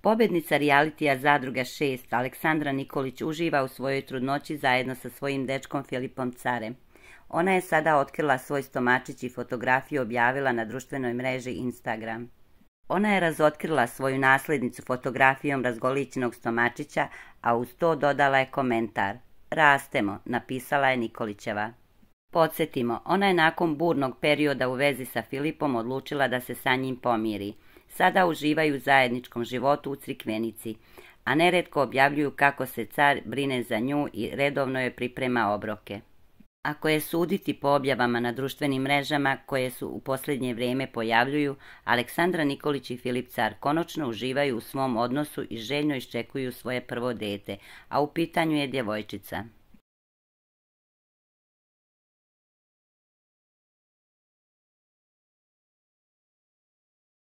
Pobednica realitija Zadruga 6, Aleksandra Nikolić, uživa u svojoj trudnoći zajedno sa svojim dečkom Filipom Carem. Ona je sada otkrila svoj stomačić i fotografiju objavila na društvenoj mreži Instagram. Ona je razotkrila svoju naslednicu fotografijom razgolićenog stomačića, a uz to dodala je komentar. Rastemo, napisala je Nikolićeva. Podsjetimo, ona je nakon burnog perioda u vezi sa Filipom odlučila da se sa njim pomiri. Sada uživaju zajedničkom životu u Crikvenici, a neredko objavljuju kako se car brine za nju i redovno je priprema obroke. Ako je suditi po objavama na društvenim mrežama koje su u posljednje vrijeme pojavljuju, Aleksandra Nikolić i Filip Car konočno uživaju u svom odnosu i željno iščekuju svoje prvo dete, a u pitanju je djevojčica.